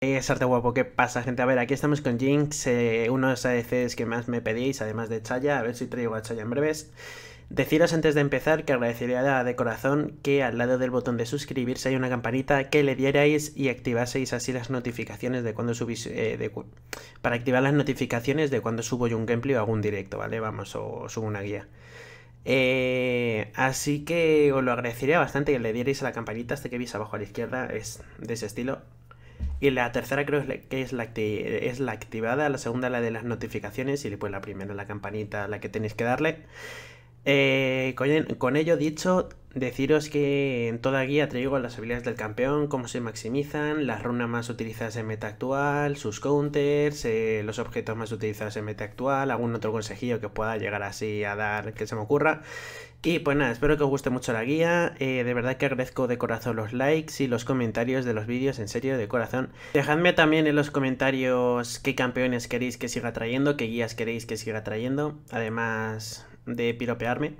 Es arte guapo, ¿qué pasa gente? A ver, aquí estamos con Jinx, eh, uno de los ADCs que más me pedís, además de Chaya, a ver si traigo a Chaya en breves. Deciros antes de empezar que agradecería de corazón que al lado del botón de suscribirse hay una campanita que le dierais y activaseis así las notificaciones de cuando subís... Eh, para activar las notificaciones de cuando subo yo un gameplay o algún directo, ¿vale? Vamos, o subo una guía. Eh, así que os lo agradecería bastante que le dierais a la campanita, este que veis abajo a la izquierda es de ese estilo y la tercera creo que es la, es la activada, la segunda la de las notificaciones y después la primera la campanita la que tenéis que darle. Eh, con, ello dicho, deciros que en toda guía traigo las habilidades del campeón, cómo se maximizan, las runas más utilizadas en meta actual, sus counters, eh, los objetos más utilizados en meta actual, algún otro consejillo que pueda llegar así a dar que se me ocurra. Y pues nada, espero que os guste mucho la guía. Eh, de verdad que agradezco de corazón los likes y los comentarios de los vídeos, en serio, de corazón. Dejadme también en los comentarios qué campeones queréis que siga trayendo, qué guías queréis que siga trayendo, además de piropearme.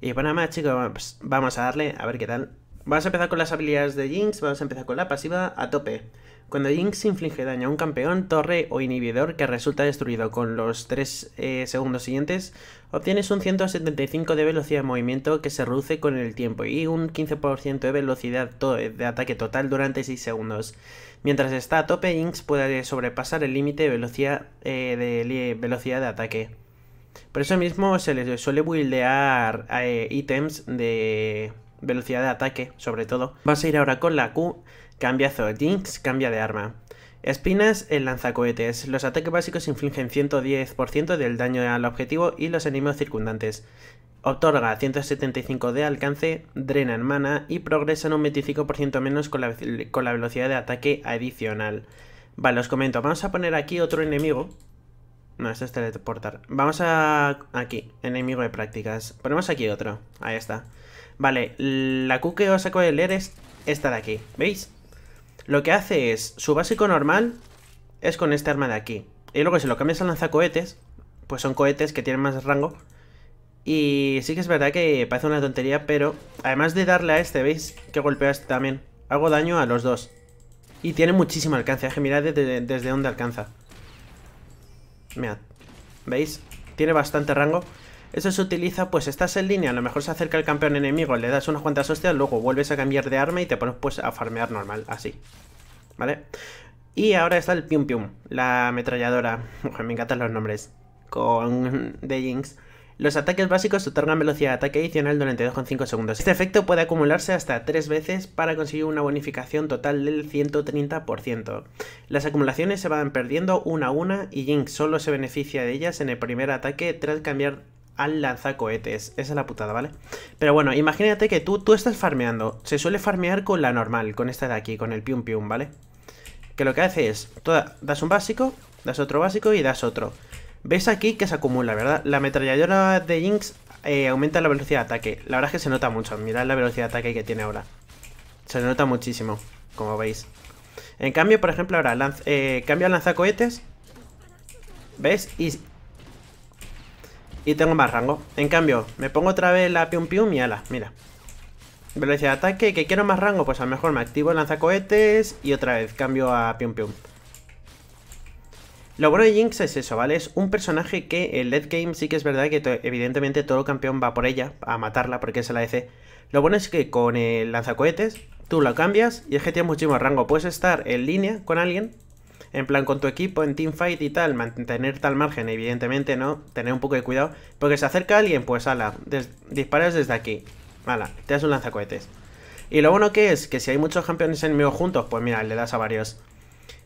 Y pues nada más, chicos, pues vamos a darle a ver qué tal. Vamos a empezar con las habilidades de Jinx, vamos a empezar con la pasiva a tope. Cuando Jinx inflige daño a un campeón, torre o inhibidor que resulta destruido con los 3 eh, segundos siguientes, obtienes un 175 de velocidad de movimiento que se reduce con el tiempo y un 15% de velocidad de ataque total durante 6 segundos. Mientras está a tope, Jinx puede sobrepasar el límite de, velocidad, eh, de ataque. Por eso mismo se les suele buildear eh, ítems de velocidad de ataque, sobre todo. Vas a ir ahora con la Q Cambia Jinx cambia de arma. Espinas, el lanzacohetes. Los ataques básicos infligen 110% del daño al objetivo y los enemigos circundantes. Otorga 175 de alcance, drena En mana y en un 25% menos con la, con la velocidad de ataque adicional. Vale, os comento. Vamos a poner aquí otro enemigo. No, este es teleportar. Vamos a... Aquí, enemigo de prácticas. Ponemos aquí otro. Ahí está. Vale, la Q que os acabo de leer es esta de aquí. ¿Veis? Lo que hace es, su básico normal es con este arma de aquí. Y luego si lo cambias a lanzacohetes, pues son cohetes que tienen más rango. Y sí que es verdad que parece una tontería, pero además de darle a este, ¿veis? Que golpea este también. Hago daño a los dos. Y tiene muchísimo alcance. que mirad desde, desde dónde alcanza. Mirad. ¿Veis? Tiene bastante rango. Eso se utiliza, pues estás en línea, a lo mejor se acerca el campeón enemigo, le das unas cuantas hostias, luego vuelves a cambiar de arma y te pones pues a farmear normal, así. ¿Vale? Y ahora está el Pium Pium, la ametralladora. me encantan los nombres. Con de Jinx. Los ataques básicos otorgan velocidad de ataque adicional durante 2,5 segundos. Este efecto puede acumularse hasta 3 veces para conseguir una bonificación total del 130%. Las acumulaciones se van perdiendo una a una y Jinx solo se beneficia de ellas en el primer ataque tras cambiar al lanzacohetes. Esa es la putada, ¿vale? Pero bueno, imagínate que tú, tú estás farmeando. Se suele farmear con la normal, con esta de aquí, con el pium pium, ¿vale? Que lo que hace es, das un básico, das otro básico y das otro. Ves aquí que se acumula, ¿verdad? La ametralladora de Jinx eh, aumenta la velocidad de ataque. La verdad es que se nota mucho. Mirad la velocidad de ataque que tiene ahora. Se nota muchísimo, como veis. En cambio, por ejemplo, ahora eh, Cambia eh, lanzacohetes. ¿Ves? Y y tengo más rango. En cambio, me pongo otra vez la pium pium y ala, mira. Velocidad de ataque, que quiero más rango, pues a lo mejor me activo el lanzacohetes y otra vez cambio a pium pium. Lo bueno de Jinx es eso, ¿vale? Es un personaje que en late game sí que es verdad que evidentemente todo campeón va por ella, a matarla porque es la EC. Lo bueno es que con el lanzacohetes tú lo cambias y es que tienes muchísimo rango. Puedes estar en línea con alguien en plan con tu equipo en teamfight y tal, mantener tal margen, evidentemente, ¿no? Tener un poco de cuidado, porque se acerca alguien, pues ala, disparas desde aquí, ala, te das un lanzacohetes. Y lo bueno que es que si hay muchos campeones enemigos juntos, pues mira, le das a varios.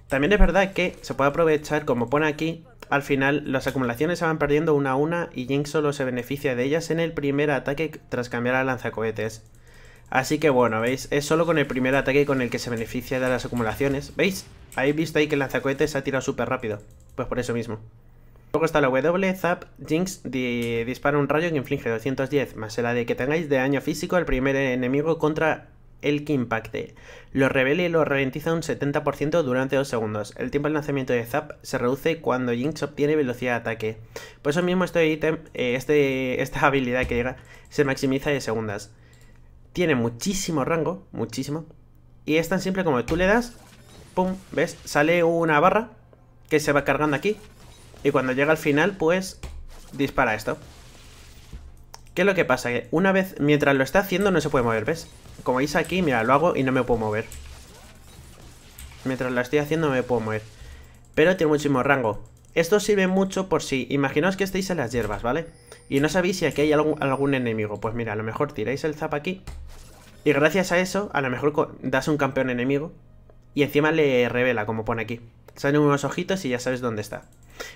También es verdad que se puede aprovechar, como pone aquí, al final las acumulaciones se van perdiendo una a una y Jinx solo se beneficia de ellas en el primer ataque tras cambiar a lanzacohetes. Así que bueno, ¿veis? Es solo con el primer ataque con el que se beneficia de las acumulaciones. ¿Veis? Habéis visto ahí que el lanzacohetes se ha tirado súper rápido. Pues por eso mismo. Luego está la W, Zap, Jinx, dispara un rayo que inflige 210, más la de que tengáis de daño físico al primer enemigo contra el que impacte. Lo revela y lo ralentiza un 70% durante 2 segundos. El tiempo de lanzamiento de Zap se reduce cuando Jinx obtiene velocidad de ataque. Por eso mismo este ítem, eh, este, esta habilidad que llega, se maximiza de segundas. Tiene muchísimo rango, muchísimo. Y es tan simple como tú le das, pum, ¿ves? Sale una barra que se va cargando aquí. Y cuando llega al final, pues dispara esto. ¿Qué es lo que pasa? Que una vez, mientras lo está haciendo, no se puede mover, ¿ves? Como veis aquí, mira, lo hago y no me puedo mover. Mientras lo estoy haciendo no me puedo mover. Pero tiene muchísimo rango. Esto sirve mucho por si, imaginaos que estéis en las hierbas, ¿vale? y no sabéis si aquí hay algún, enemigo. Pues mira, a lo mejor tiráis el zap aquí y gracias a eso, a lo mejor das un campeón enemigo y encima le revela, como pone aquí. Salen unos ojitos y ya sabes dónde está.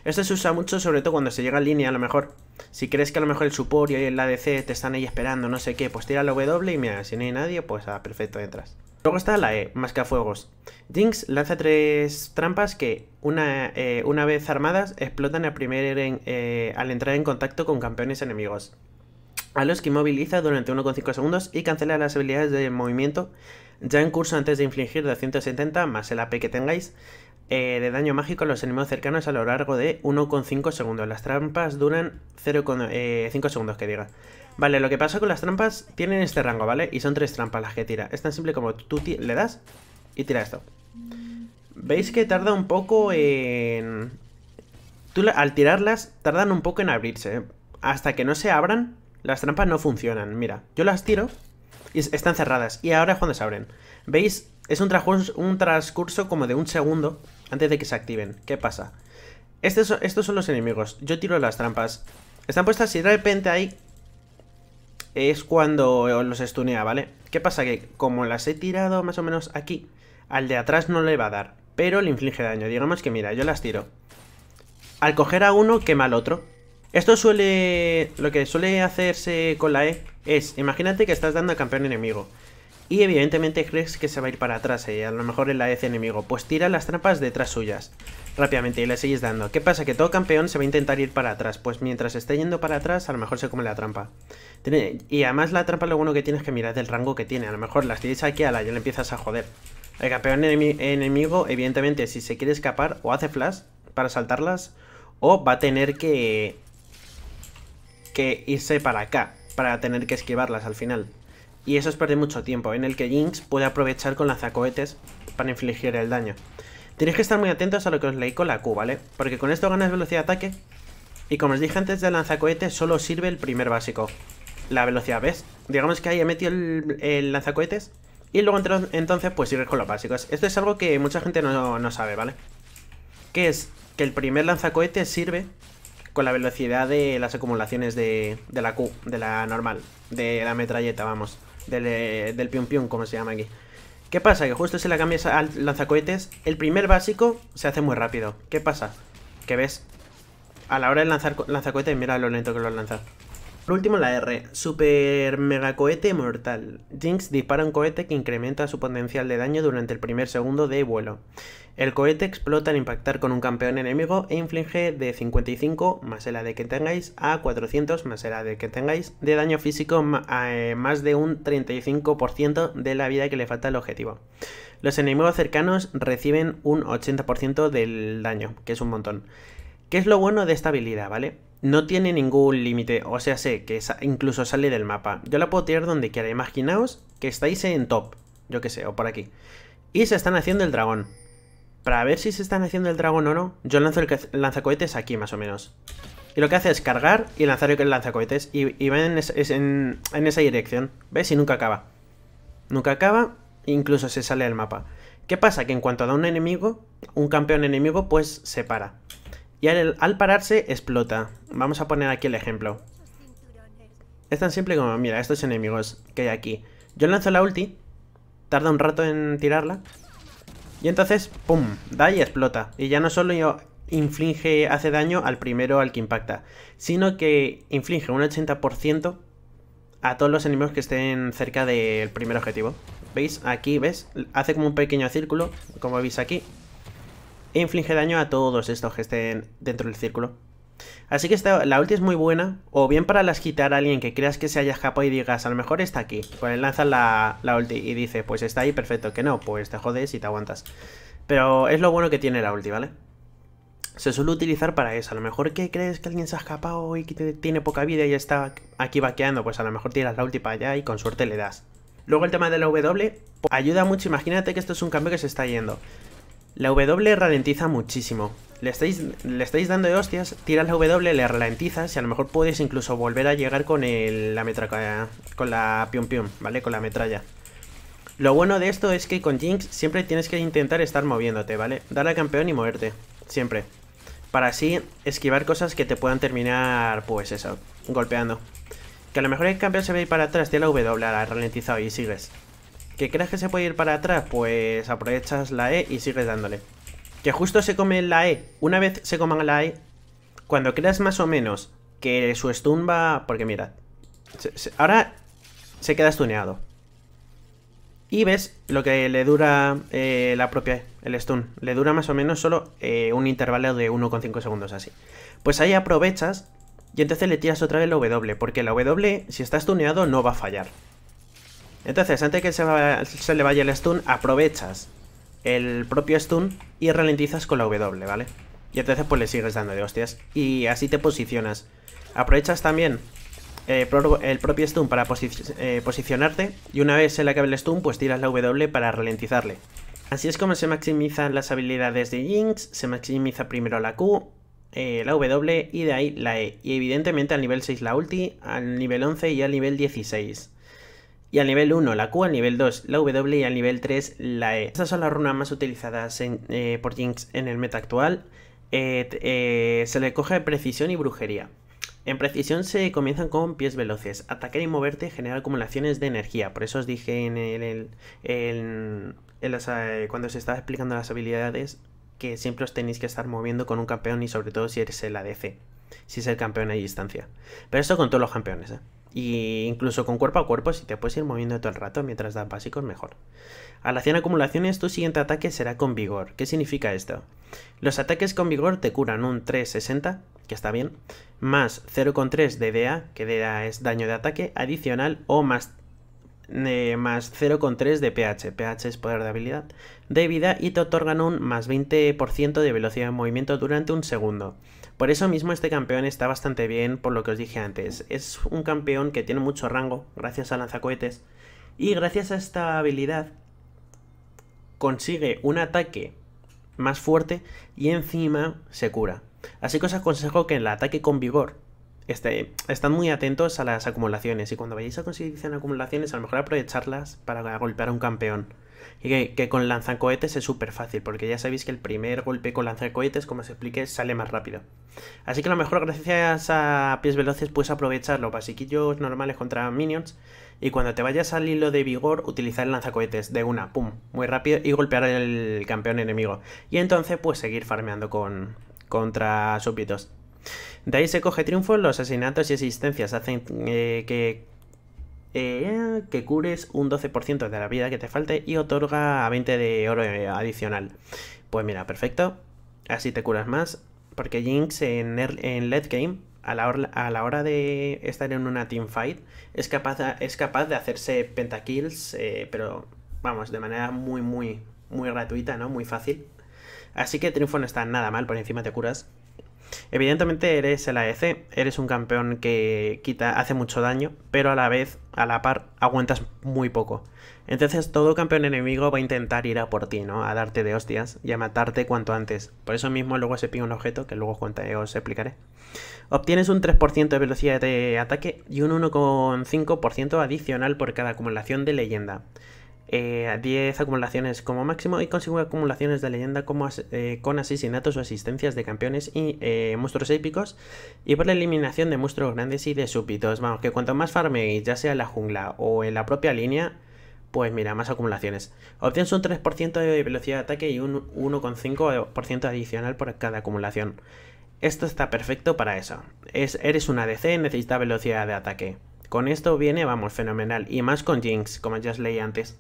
Esto se usa mucho, sobre todo cuando se llega a línea, a lo mejor. Si crees que a lo mejor el support y el ADC te están ahí esperando, no sé qué, pues tira el W y mira, si no hay nadie, pues ah, perfecto, entras. Luego está la E, fuegos. Jinx lanza tres trampas que, una, eh, vez armadas, explotan eh, al entrar en contacto con campeones enemigos. A los que inmoviliza durante 1,5 segundos y cancela las habilidades de movimiento ya en curso antes de infligir 270 más el AP que tengáis eh, de daño mágico a los enemigos cercanos a lo largo de 1,5 segundos. Las trampas duran 0,5 segundos, que diga. Vale, lo que pasa con las trampas, tienen este rango, ¿vale? Y son tres trampas las que tira. Es tan simple como tú le das y tira esto. Veis que tarda un poco en... Tú al tirarlas, tardan un poco en abrirse. ¿eh? Hasta que no se abran, las trampas no funcionan. Mira, yo las tiro y están cerradas. Y ahora es cuando se abren. ¿Veis? Es un, transcurso, como de un segundo antes de que se activen. ¿Qué pasa? Este estos son los enemigos. Yo tiro las trampas. Están puestas y de repente hay es cuando los estunea, ¿vale? ¿Qué pasa? Que como las he tirado más o menos aquí, al de atrás no le va a dar, pero le inflige daño. Digamos que mira, yo las tiro. Al coger a uno, quema al otro. Esto suele... Lo que suele hacerse con la E es, imagínate que estás dando a campeón enemigo. Y evidentemente crees que se va a ir para atrás, y eh, a lo mejor en la E enemigo. Pues tira las trampas detrás suyas, rápidamente, y le sigues dando. ¿Qué pasa? Que todo campeón se va a intentar ir para atrás. Pues mientras esté yendo para atrás, a lo mejor se come la trampa. Y además la trampa lo bueno que tienes que mirar el rango que tiene. A lo mejor las tienes aquí a la ya le empiezas a joder. El campeón enemigo, evidentemente, si se quiere escapar, o hace flash para saltarlas, o va a tener que, que irse para acá, para tener que esquivarlas al final. Y eso es perder mucho tiempo, en el que Jinx puede aprovechar con lanzacohetes para infligir el daño. Tenéis que estar muy atentos a lo que os leí con la Q, ¿vale? Porque con esto ganas velocidad de ataque, y como os dije antes de lanzacohetes, solo sirve el primer básico la velocidad, ¿ves? Digamos que ahí he metido el, lanzacohetes y luego entonces pues sigues con los básicos. Esto es algo que mucha gente no, sabe, ¿vale? Que es que el primer lanzacohetes sirve con la velocidad de las acumulaciones de, de la Q, de la normal, de la metralleta, vamos, del, eh, del pium pium, como se llama aquí. ¿Qué pasa? Que justo si la cambias al lanzacohetes, el primer básico se hace muy rápido. ¿Qué pasa? ¿Qué ves, a la hora de lanzar lanzacohetes, mira lo lento que lo lanzar. Por último, la R. Super mega cohete mortal. Jinx dispara un cohete que incrementa su potencial de daño durante el primer segundo de vuelo. El cohete explota al impactar con un campeón enemigo e inflige de 55 más el AD que tengáis a 400 más el AD que tengáis de daño físico a eh, más de un 35% de la vida que le falta al objetivo. Los enemigos cercanos reciben un 80% del daño, que es un montón. ¿Qué es lo bueno de esta habilidad, vale? no tiene ningún límite, o sea, sé que incluso sale del mapa. Yo la puedo tirar donde quiera, imaginaos que estáis en top, yo que sé, o por aquí. Y se están haciendo el dragón. Para ver si se están haciendo el dragón o no, yo lanzo el lanzacohetes aquí más o menos. Y lo que hace es cargar y lanzar el lanzacohetes. Y, va en, en esa dirección. ¿Ves? Y nunca acaba. Nunca acaba, incluso se sale del mapa. ¿Qué pasa? Que en cuanto da un enemigo, un campeón enemigo, pues se para y al, pararse explota. Vamos a poner aquí el ejemplo. Es tan simple como, mira, estos enemigos que hay aquí. Yo lanzo la ulti, tarda un rato en tirarla, y entonces, ¡pum!, da y explota. Y ya no solo inflige, hace daño al primero al que impacta, sino que inflige un 80% a todos los enemigos que estén cerca del primer objetivo. ¿Veis? Aquí, ¿ves? Hace como un pequeño círculo, como veis aquí, e inflige daño a todos estos que estén dentro del círculo. Así que la ulti es muy buena, o bien para las quitar a alguien que creas que se haya escapado y digas, a lo mejor está aquí. Pues lanzas la, la ulti y dices, pues está ahí, perfecto, que no, pues te jodes y te aguantas. Pero es lo bueno que tiene la ulti, ¿vale? Se suele utilizar para eso. A lo mejor que crees que alguien se ha escapado y que tiene poca vida y está aquí vaqueando, pues a lo mejor tiras la ulti para allá y con suerte le das. Luego el tema de la W ayuda mucho, imagínate que esto es un cambio que se está yendo. La W ralentiza muchísimo. Le estáis, le estáis dando de hostias, tiras la W, le ralentizas y a lo mejor puedes incluso volver a llegar con la con la pium pium, ¿vale? Con la metralla. Lo bueno de esto es que con Jinx siempre tienes que intentar estar moviéndote, ¿vale? Dar al campeón y moverte, siempre. Para así esquivar cosas que te puedan terminar, pues eso, golpeando. Que a lo mejor el campeón se ve para atrás, tira la W, la ralentizado y sigues. ¿Que creas que se puede ir para atrás? Pues aprovechas la E y sigues dándole. ¿Que justo se come la E? Una vez se coman la E, cuando creas más o menos que su stun va... Porque mirad, ahora se queda stuneado. Y ves lo que le dura eh, la propia, e, el stun. Le dura más o menos solo eh, un intervalo de 1,5 segundos así. Pues ahí aprovechas y entonces le tiras otra vez la W, porque la W, si está stuneado, no va a fallar. Entonces, antes que se, le vaya el stun, aprovechas el propio stun y ralentizas con la W, ¿vale? Y entonces pues le sigues dando de hostias. Y así te posicionas. Aprovechas también eh, el propio stun para eh, posicionarte. Y una vez se le acabe el stun, pues tiras la W para ralentizarle. Así es como se maximizan las habilidades de Jinx. Se maximiza primero la Q, eh, la W y de ahí la E. Y evidentemente al nivel 6 la ulti, al nivel 11 y al nivel 16 y al nivel 1 la Q, al nivel 2 la W y al nivel 3 la E. Estas son las runas más utilizadas eh, por Jinx en el meta actual. Eh, eh, se le coge precisión y brujería. En precisión se comienzan con pies veloces, atacar y moverte genera acumulaciones de energía, por eso os dije en el, cuando os estaba explicando las habilidades que siempre os tenéis que estar moviendo con un campeón y sobre todo si eres el ADC, si es el campeón a distancia. Pero esto con todos los campeones, ¿eh? Y incluso con cuerpo a cuerpo, si te puedes ir moviendo todo el rato mientras das básicos, mejor. Al hacer acumulaciones, tu siguiente ataque será con vigor. ¿Qué significa esto? Los ataques con vigor te curan un 360, que está bien, más 0,3 de DA, que DA es daño de ataque, adicional o más, eh, más 0,3 de PH, PH es poder de habilidad, de vida y te otorgan un más 20% de velocidad de movimiento durante un segundo. Por eso mismo este campeón está bastante bien por lo que os dije antes. Es un campeón que tiene mucho rango gracias a lanzacohetes y gracias a esta habilidad consigue un ataque más fuerte y encima se cura. Así que os aconsejo que en el ataque con vigor este, están muy atentos a las acumulaciones y cuando vayáis a conseguir acumulaciones a lo mejor aprovecharlas para golpear a un campeón. Y que, con lanzacohetes es súper fácil, porque ya sabéis que el primer golpe con lanzacohetes, como os expliqué, sale más rápido. Así que a lo mejor gracias a pies veloces puedes aprovechar los basiquillos normales contra minions. Y cuando te vayas al hilo de vigor, utilizar el lanzacohetes de una, pum, muy rápido y golpear al campeón enemigo. Y entonces puedes seguir farmeando con, contra súbditos. De ahí se coge triunfo, los asesinatos y existencias hacen eh, que eh, que cures un 12% de la vida que te falte y otorga 20 de oro eh, adicional. Pues mira, perfecto. Así te curas más. Porque Jinx en, en late game, a la, hora, a la, hora, de estar en una teamfight, es capaz, es capaz de hacerse pentakills, eh, pero vamos, de manera muy, muy, muy gratuita, ¿no? Muy fácil. Así que triunfo no está nada mal, por encima te curas. Evidentemente eres el AEC, eres un campeón que quita, hace mucho daño, pero a la vez, a la par, aguantas muy poco. Entonces todo campeón enemigo va a intentar ir a por ti, ¿no? A darte de hostias y a matarte cuanto antes. Por eso mismo luego se pide un objeto que luego os eh, explicaré. Obtienes un 3% de velocidad de ataque y un 1,5% adicional por cada acumulación de leyenda. 10 eh, acumulaciones como máximo y consigo acumulaciones de leyenda como eh, con asesinatos o asistencias de campeones y eh, monstruos épicos y por la eliminación de monstruos grandes y de súbitos. Vamos, que cuanto más farméis, ya sea en la jungla o en la propia línea, pues mira, más acumulaciones. Obtienes un 3% de velocidad de ataque y un 1,5% adicional por cada acumulación. Esto está perfecto para eso. Es, eres una DC, necesita velocidad de ataque. Con esto viene, vamos, fenomenal. Y más con Jinx, como ya os leí antes.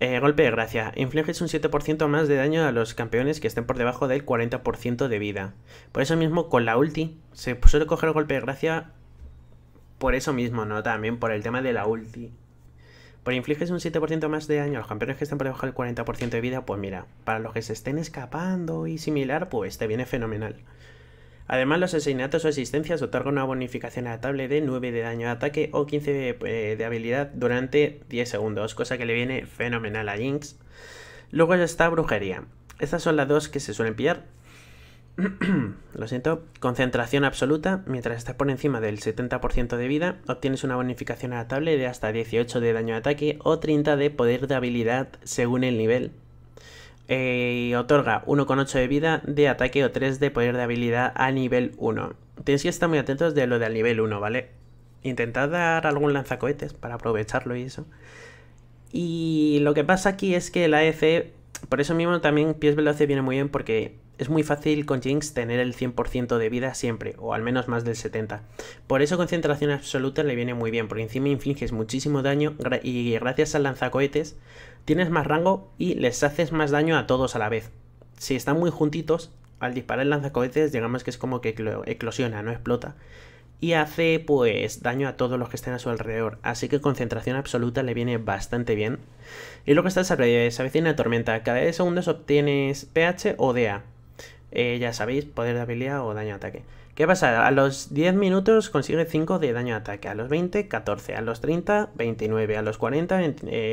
Eh, golpe de gracia. Infliges un 7% más de daño a los campeones que estén por debajo del 40% de vida. Por eso mismo, con la ulti, se suele coger el golpe de gracia por eso mismo, ¿no? También por el tema de la ulti. por infliges un 7% más de daño a los campeones que estén por debajo del 40% de vida, pues mira, para los que se estén escapando y similar, pues te viene fenomenal. Además, los asesinatos o asistencias otorgan una bonificación adaptable de 9 de daño de ataque o 15 de, eh, de habilidad durante 10 segundos, cosa que le viene fenomenal a Jinx. Luego ya está brujería. Estas son las dos que se suelen pillar. Lo siento. Concentración absoluta. Mientras estás por encima del 70% de vida, obtienes una bonificación adaptable de hasta 18 de daño de ataque o 30 de poder de habilidad según el nivel eh, otorga 1,8 de vida de ataque o 3 de poder de habilidad a nivel 1. Tienes que estar muy atentos de lo del nivel 1, ¿vale? Intentad dar algún lanzacohetes para aprovecharlo y eso. Y lo que pasa aquí es que la EC por eso mismo también pies veloce viene muy bien porque es muy fácil con Jinx tener el 100% de vida siempre, o al menos más del 70%. Por eso concentración absoluta le viene muy bien, porque encima infliges muchísimo daño y gracias al lanzacohetes tienes más rango y les haces más daño a todos a la vez. Si están muy juntitos, al disparar el lanzacohetes digamos que es como que eclosiona, no explota y hace pues daño a todos los que estén a su alrededor, así que concentración absoluta le viene bastante bien. Y lo que está el eh, se avecina tormenta, cada 10 segundos obtienes PH o DA, eh, ya sabéis, poder de habilidad o daño de ataque. ¿Qué pasa? A los 10 minutos consigue 5 de daño de ataque, a los 20, 14, a los 30, 29, a los 40,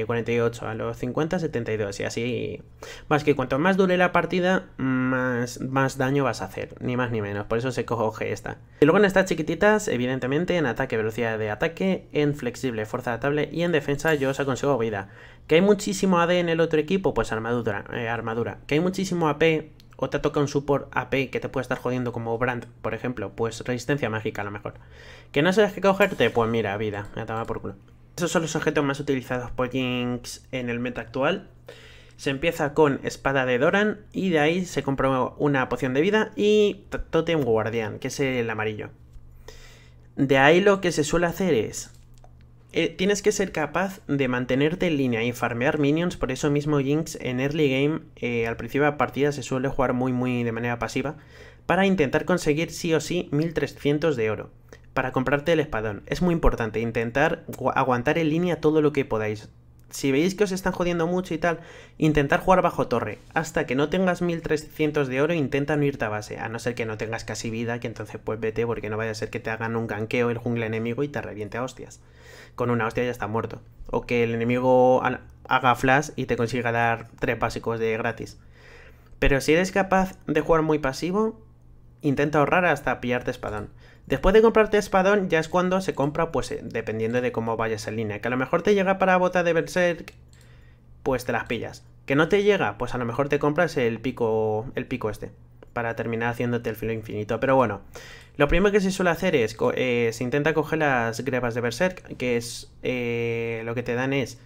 48, eh, a los 50, 72 y así. Más que cuanto más dure la partida, más, más daño vas a hacer, ni más ni menos, por eso se coge esta. Y luego en estas chiquititas, evidentemente, en ataque, velocidad de ataque, en flexible, fuerza de y en defensa yo os aconsejo vida. ¿Que hay muchísimo AD en el otro equipo? Pues armadura. Eh, armadura. ¿Que hay muchísimo AP? o te toca un support AP que te puede estar jodiendo como Brand, por ejemplo, pues resistencia mágica a lo mejor. ¿Que no sabes qué cogerte? Pues mira, vida, me ataba por culo. Esos son los objetos más utilizados por Jinx en el meta actual. Se empieza con Espada de Doran y de ahí se compra una poción de vida y Totem Guardián, que es el amarillo. De ahí lo que se suele hacer es eh, tienes que ser capaz de mantenerte en línea y farmear minions, por eso mismo Jinx en early game eh, al principio de la partida se suele jugar muy muy de manera pasiva, para intentar conseguir sí o sí 1300 de oro. Para comprarte el espadón, es muy importante intentar aguantar en línea todo lo que podáis, si veis que os están jodiendo mucho y tal, intentar jugar bajo torre. Hasta que no tengas 1300 de oro, intenta no irte a base. A no ser que no tengas casi vida, que entonces pues vete, porque no vaya a ser que te hagan un ganqueo el jungle enemigo y te reviente a hostias. Con una hostia ya está muerto. O que el enemigo haga flash y te consiga dar tres básicos de gratis. Pero si eres capaz de jugar muy pasivo, intenta ahorrar hasta pillarte espadón. Después de comprarte espadón ya es cuando se compra, pues eh, dependiendo de cómo vayas en línea. Que a lo mejor te llega para bota de berserk, pues te las pillas. Que no te llega, pues a lo mejor te compras el pico, el pico este. Para terminar haciéndote el filo infinito. Pero bueno, lo primero que se suele hacer es, eh, se intenta coger las grebas de berserk, que es eh, lo que te dan es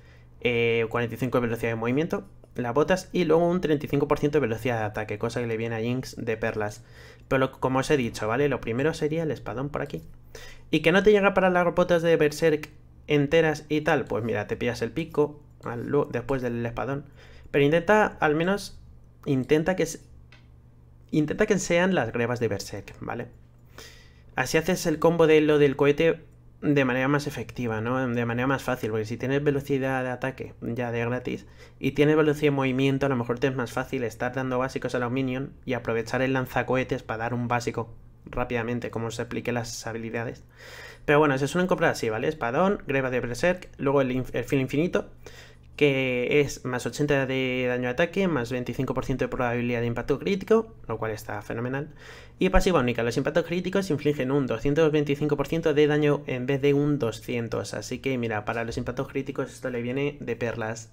45 de velocidad de movimiento, las botas y luego un 35% de velocidad de ataque, cosa que le viene a Jinx de perlas. Pero como os he dicho, ¿vale? Lo primero sería el espadón por aquí. ¿Y que no te llega para las ropotas de Berserk enteras y tal? Pues mira, te pillas el pico después del espadón. Pero intenta, al menos, intenta que, intenta que sean las grebas de Berserk, ¿vale? Así haces el combo de lo del cohete de manera más efectiva, ¿no? De manera más fácil, porque si tienes velocidad de ataque ya de gratis y tienes velocidad de movimiento, a lo mejor te es más fácil estar dando básicos a la minions y aprovechar el lanzacohetes para dar un básico rápidamente, como os expliqué las habilidades. Pero bueno, se suelen comprar así, ¿vale? Espadón, greba de Berserk, luego el, fin infinito, que es más 80 de daño de ataque, más 25% de probabilidad de impacto crítico, lo cual está fenomenal. Y pasiva única, los impactos críticos infligen un 225% de daño en vez de un 200. Así que mira, para los impactos críticos esto le viene de perlas.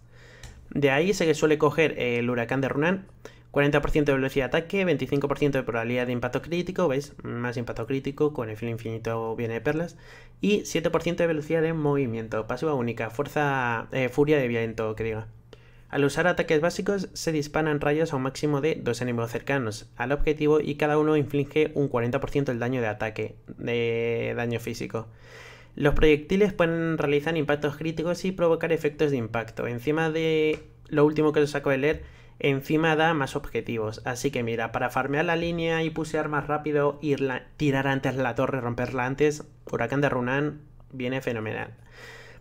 De ahí se suele coger el huracán de Runan. 40% de velocidad de ataque, 25% de probabilidad de impacto crítico, ¿veis? Más impacto crítico, con el filo infinito viene de perlas. Y 7% de velocidad de movimiento, pasiva única, fuerza, eh, furia de viento, que diga. Al usar ataques básicos se disparan rayos a un máximo de dos enemigos cercanos al objetivo y cada uno inflige un 40% del daño de ataque, de daño físico. Los proyectiles pueden realizar impactos críticos y provocar efectos de impacto. Encima de lo último que os saco de leer, encima da más objetivos. Así que mira, para farmear la línea y pusear más rápido, ir tirar antes la torre, romperla antes, Huracán de Runan viene fenomenal.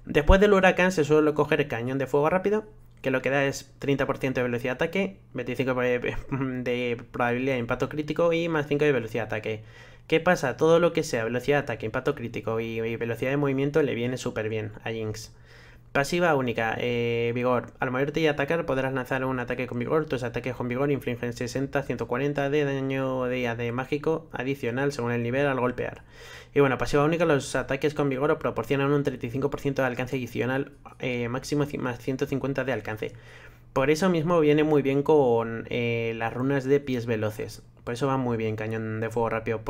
Después del huracán se suele coger cañón de fuego rápido, que lo que da es 30% de velocidad de ataque, 25% de probabilidad de impacto crítico y más 5 de velocidad de ataque. ¿Qué pasa? Todo lo que sea velocidad de ataque, impacto crítico y, velocidad de movimiento le viene súper bien a Jinx. Pasiva única, eh, vigor. Al moverte y atacar podrás lanzar un ataque con vigor. Tus ataques con vigor infligen 60-140 de daño de, de mágico adicional según el nivel al golpear. Y bueno, pasiva única, los ataques con vigor proporcionan un 35% de alcance adicional, eh, máximo más 150 de alcance. Por eso mismo viene muy bien con eh, las runas de pies veloces. Por eso va muy bien cañón de fuego rápido,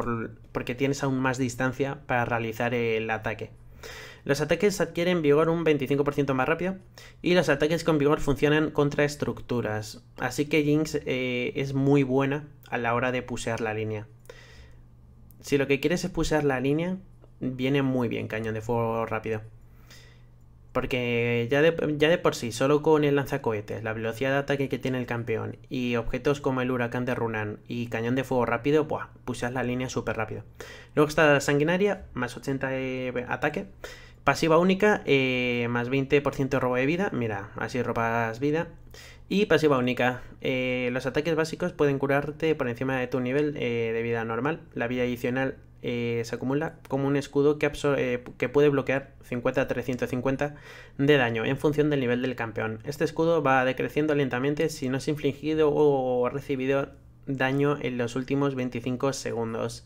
porque tienes aún más distancia para realizar el ataque. Los ataques adquieren vigor un 25% más rápido y los ataques con vigor funcionan contra estructuras. Así que Jinx eh, es muy buena a la hora de pusear la línea. Si lo que quieres es pusear la línea, viene muy bien Cañón de Fuego Rápido. Porque ya de, ya de por sí, solo con el lanzacohetes, la velocidad de ataque que tiene el campeón y objetos como el huracán de Runan y cañón de fuego rápido, buah, puseas la línea súper rápido. Luego está la sanguinaria, más 80 de ataque. Pasiva única, eh, más 20% robo de vida. Mira, así robas vida. Y pasiva única. Eh, los ataques básicos pueden curarte por encima de tu nivel eh, de vida normal. La vida adicional se acumula como un escudo que, que puede bloquear 50-350 de daño en función del nivel del campeón. Este escudo va decreciendo lentamente si no es infligido o recibido daño en los últimos 25 segundos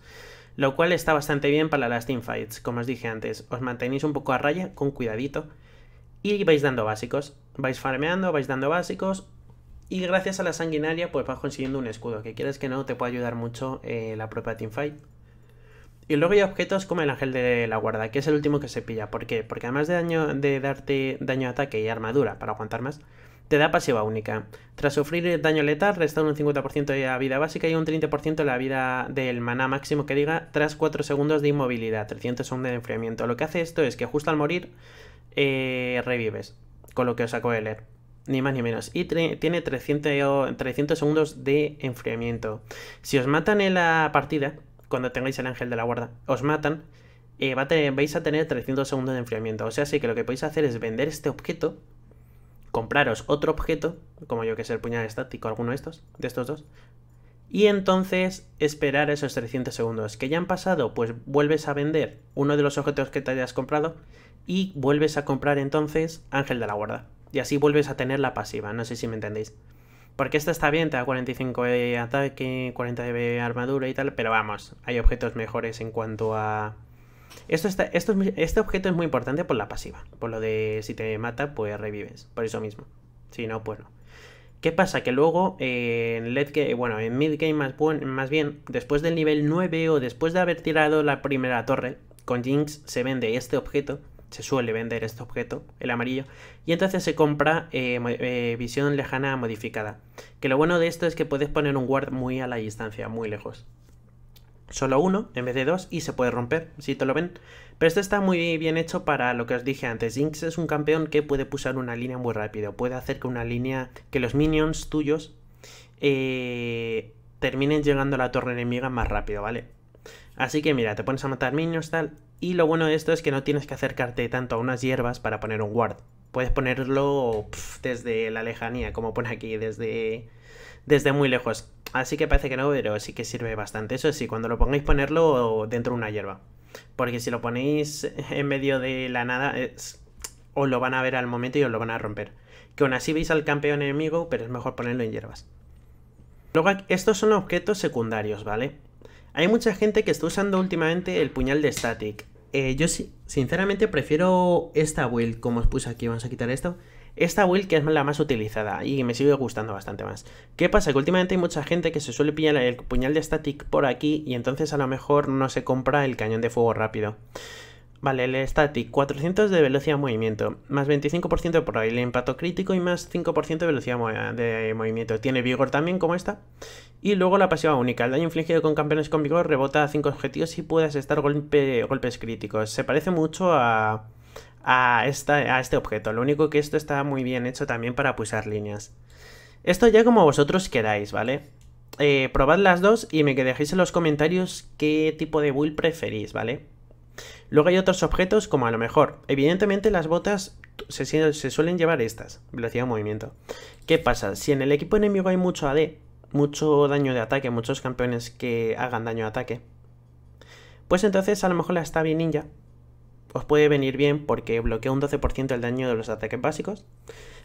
lo cual está bastante bien para las teamfights, como os dije antes, os mantenéis un poco a raya, con cuidadito, y vais dando básicos, vais farmeando, vais dando básicos, y gracias a la sanguinaria pues vas consiguiendo un escudo, que quieres que no te puede ayudar mucho eh, la propia teamfight. Y luego hay objetos como el ángel de la guarda, que es el último que se pilla. ¿Por qué? Porque además de, daño, de darte daño de ataque y armadura para aguantar más, te da pasiva única. Tras sufrir daño letal, resta un 50% de la vida básica y un 30% de la vida del maná máximo que diga tras 4 segundos de inmovilidad, 300 segundos de enfriamiento. Lo que hace esto es que justo al morir eh, revives, con lo que os acabo de leer. Ni más ni menos. Y tiene 300, segundos de enfriamiento. Si os matan en la partida, cuando tengáis el ángel de la guarda, os matan, eh, vais a tener 300 segundos de enfriamiento. O sea, sí que lo que podéis hacer es vender este objeto compraros otro objeto, como yo que sé, el puñal estático, alguno de estos, de estos dos, y entonces esperar esos 300 segundos que ya han pasado, pues vuelves a vender uno de los objetos que te hayas comprado y vuelves a comprar entonces Ángel de la Guarda. Y así vuelves a tener la pasiva, no sé si me entendéis. Porque esta está bien, te da 45 de ataque, 40 de armadura y tal, pero vamos, hay objetos mejores en cuanto a esto este objeto es muy importante por la pasiva, por lo de si te mata, pues revives, por eso mismo. Si no, pues no. ¿Qué pasa? Que luego eh, en led bueno, en mid game más, más bien, después del nivel 9 o después de haber tirado la primera torre, con Jinx se vende este objeto, se suele vender este objeto, el amarillo, y entonces se compra eh, eh, visión lejana modificada. Que lo bueno de esto es que puedes poner un guard muy a la distancia, muy lejos solo uno en vez de dos y se puede romper, si te lo ven. Pero esto está muy bien hecho para lo que os dije antes. Jinx es un campeón que puede pulsar una línea muy rápido. Puede hacer que una línea, que los minions tuyos eh, terminen llegando a la torre enemiga más rápido, ¿vale? Así que mira, te pones a matar minions tal. Y lo bueno de esto es que no tienes que acercarte tanto a unas hierbas para poner un ward. Puedes ponerlo desde la lejanía, como pone aquí, desde desde muy lejos. Así que parece que no, pero sí que sirve bastante. Eso sí, cuando lo pongáis, ponerlo dentro de una hierba. Porque si lo ponéis en medio de la nada, os lo van a ver al momento y os lo van a romper. Que aún así veis al campeón enemigo, pero es mejor ponerlo en hierbas. Luego, estos son objetos secundarios, ¿vale? Hay mucha gente que está usando últimamente el puñal de Static. Eh, yo yo sinceramente prefiero esta build, como os puse aquí, vamos a quitar esto. Esta build que es la más utilizada y me sigue gustando bastante más. ¿Qué pasa? Que últimamente hay mucha gente que se suele pillar el puñal de static por aquí y entonces a lo mejor no se compra el cañón de fuego rápido. Vale, el static, 400 de velocidad de movimiento, más 25% por el impacto crítico y más 5% de velocidad de movimiento. Tiene vigor también como esta. Y luego la pasiva única, el daño infligido con campeones con vigor rebota a 5 objetivos y puede asestar golpes críticos. Se parece mucho a a, a este objeto. Lo único que esto está muy bien hecho también para pulsar líneas. Esto ya como vosotros queráis, ¿vale? Eh, probad las dos y me que dejéis en los comentarios qué tipo de build preferís, ¿vale? Luego hay otros objetos como a lo mejor. Evidentemente las botas se, se suelen llevar estas, velocidad de movimiento. ¿Qué pasa? Si en el equipo enemigo hay mucho AD, mucho daño de ataque, muchos campeones que hagan daño de ataque, pues entonces a lo mejor la está bien ninja os puede venir bien porque bloquea un 12% el daño de los ataques básicos.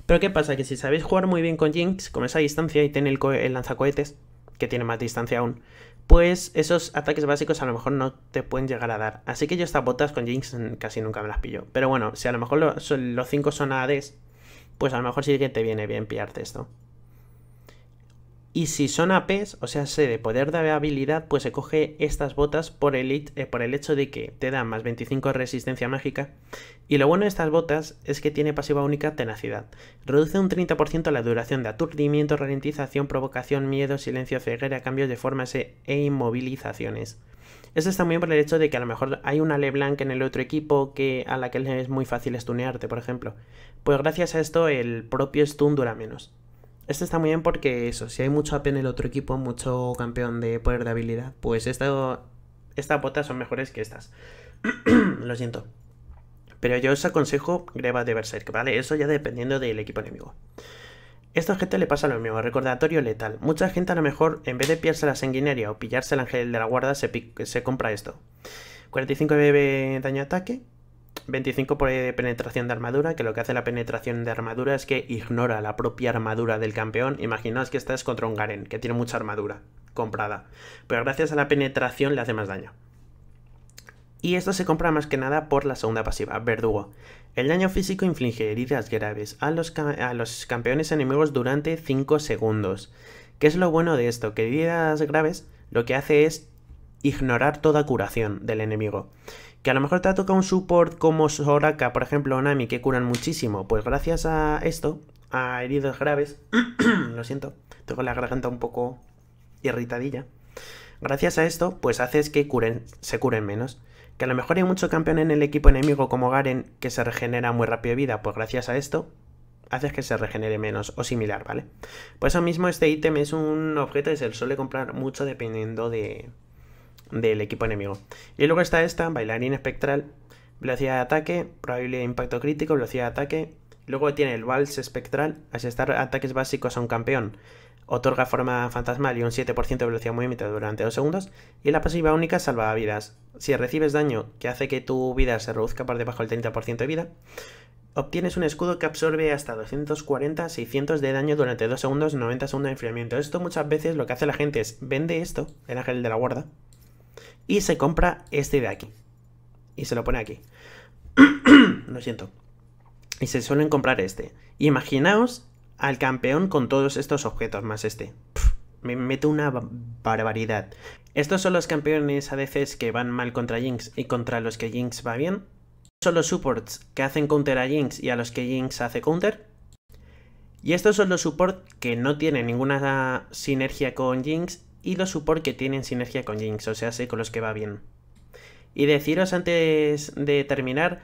Pero ¿qué pasa? Que si sabéis jugar muy bien con Jinx, con esa distancia y tenéis el, lanzacohetes, que tiene más distancia aún, pues esos ataques básicos a lo mejor no te pueden llegar a dar. Así que yo estas botas con Jinx casi nunca me las pillo. Pero bueno, si a lo mejor los 5 son ADs, pues a lo mejor sí que te viene bien pillarte esto. Y si son APs, o sea, se de poder de habilidad, pues se coge estas botas por el, eh, por el hecho de que te dan más 25 resistencia mágica. Y lo bueno de estas botas es que tiene pasiva única tenacidad. Reduce un 30% la duración de aturdimiento, ralentización, provocación, miedo, silencio, ceguera, cambios de formas e, e inmovilizaciones. Esto está muy bien por el hecho de que a lo mejor hay una LeBlanc en el otro equipo que a la que es muy fácil stunearte, por ejemplo. Pues gracias a esto el propio stun dura menos. Este está muy bien porque eso, si hay mucho AP en el otro equipo, mucho campeón de poder de habilidad, pues esta, estas botas son mejores que estas. Lo siento. Pero yo os aconsejo Greva de Berserk, ¿vale? Eso ya dependiendo del equipo enemigo. Esta gente le pasa lo mismo, recordatorio letal. Mucha gente a lo mejor, en vez de pillarse la sanguinaria o pillarse el ángel de la guarda, se, se compra esto. 45 de daño ataque, 25 por de penetración de armadura, que lo que hace la penetración de armadura es que ignora la propia armadura del campeón. Imaginaos que estás contra un Garen, que tiene mucha armadura comprada, pero gracias a la penetración le hace más daño. Y esto se compra más que nada por la segunda pasiva, verdugo. El daño físico inflige heridas graves a los, a los campeones enemigos durante 5 segundos. ¿Qué es lo bueno de esto? Que heridas graves lo que hace es ignorar toda curación del enemigo. Que a lo mejor te ha tocado un support como Soraka, por ejemplo, o Nami, que curan muchísimo. Pues gracias a esto, a heridos graves, lo siento, tengo la garganta un poco irritadilla. Gracias a esto, pues haces que curen, se curen menos. Que a lo mejor hay mucho campeón en el equipo enemigo como Garen que se regenera muy rápido de vida, pues gracias a esto haces que se regenere menos o similar, ¿vale? Pues eso mismo este ítem es un objeto que se suele comprar mucho dependiendo de, del equipo enemigo. Y luego está esta, bailarín espectral, velocidad de ataque, probabilidad de impacto crítico, velocidad de ataque. Luego tiene el vals espectral, asestar ataques básicos a un campeón. Otorga forma fantasmal y un 7% de velocidad de movimiento durante 2 segundos. Y la pasiva única salvavidas vidas. Si recibes daño que hace que tu vida se reduzca por debajo del 30% de vida, obtienes un escudo que absorbe hasta 240-600 de daño durante 2 segundos, 90 segundos de enfriamiento. Esto muchas veces lo que hace la gente es vende esto, el ángel de la guarda, y se compra este de aquí. Y se lo pone aquí. lo siento. Y se suelen comprar este. Imaginaos al campeón con todos estos objetos más este. me meto una barbaridad. Estos son los campeones a veces que van mal contra Jinx y contra los que Jinx va bien. Son los supports que hacen counter a Jinx y a los que Jinx hace counter. Y estos son los supports que no tienen ninguna sinergia con Jinx y los support que tienen sinergia con Jinx, o sea, sé con los que va bien. Y deciros antes de terminar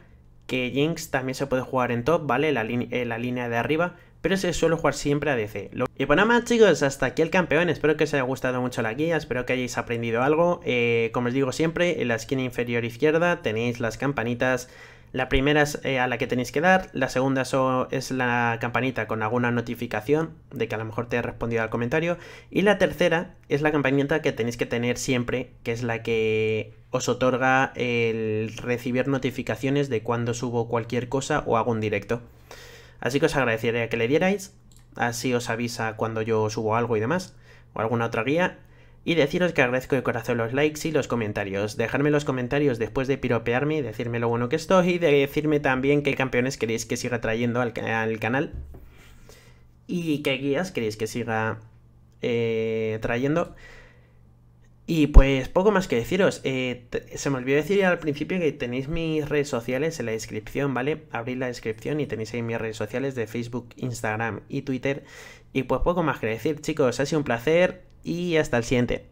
que Jinx también se puede jugar en top, ¿vale? La, eh, la línea de arriba, pero se suele jugar siempre a DC. Lo... Y nada más chicos, hasta aquí el campeón, espero que os haya gustado mucho la guía, espero que hayáis aprendido algo. Eh, como os digo siempre, en la esquina inferior izquierda tenéis las campanitas la primera es eh, a la que tenéis que dar, la segunda es la campanita con alguna notificación de que a lo mejor te ha respondido al comentario y la tercera es la campanita que tenéis que tener siempre, que es la que os otorga el recibir notificaciones de cuando subo cualquier cosa o hago un directo. Así que os agradecería que le dierais, así os avisa cuando yo subo algo y demás, o alguna otra guía. Y deciros que agradezco de corazón los likes y los comentarios. Dejarme los comentarios después de piropearme, y decirme lo bueno que estoy y decirme también qué campeones queréis que siga trayendo al, canal. Y qué guías queréis que siga eh, trayendo. Y pues poco más que deciros. Eh, se me olvidó decir al principio que tenéis mis redes sociales en la descripción, ¿vale? Abrir la descripción y tenéis ahí mis redes sociales de Facebook, Instagram y Twitter. Y pues poco más que decir, chicos. Ha sido un placer y hasta el siguiente.